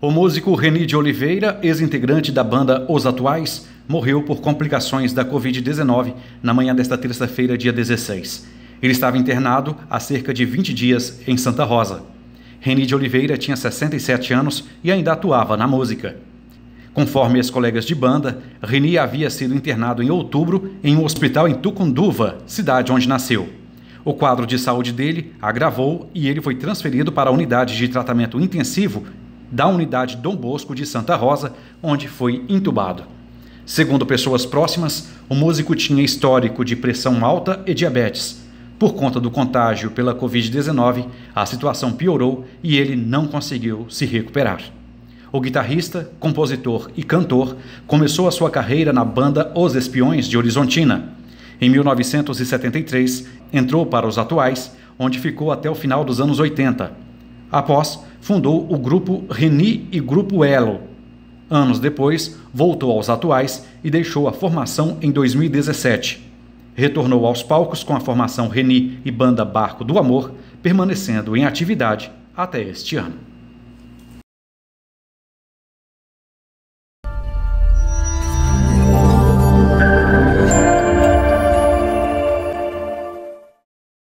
O músico Reni de Oliveira, ex-integrante da banda Os Atuais, morreu por complicações da Covid-19 na manhã desta terça-feira, dia 16. Ele estava internado há cerca de 20 dias em Santa Rosa. Reni de Oliveira tinha 67 anos e ainda atuava na música. Conforme as colegas de banda, Reni havia sido internado em outubro em um hospital em Tucunduva, cidade onde nasceu. O quadro de saúde dele agravou e ele foi transferido para a unidade de tratamento intensivo da unidade Dom Bosco de Santa Rosa, onde foi intubado. Segundo pessoas próximas, o músico tinha histórico de pressão alta e diabetes. Por conta do contágio pela Covid-19, a situação piorou e ele não conseguiu se recuperar. O guitarrista, compositor e cantor começou a sua carreira na banda Os Espiões de Horizontina. Em 1973, entrou para os atuais, onde ficou até o final dos anos 80. Após, fundou o grupo Reni e Grupo Elo. Anos depois, voltou aos atuais e deixou a formação em 2017. Retornou aos palcos com a formação Reni e Banda Barco do Amor, permanecendo em atividade até este ano.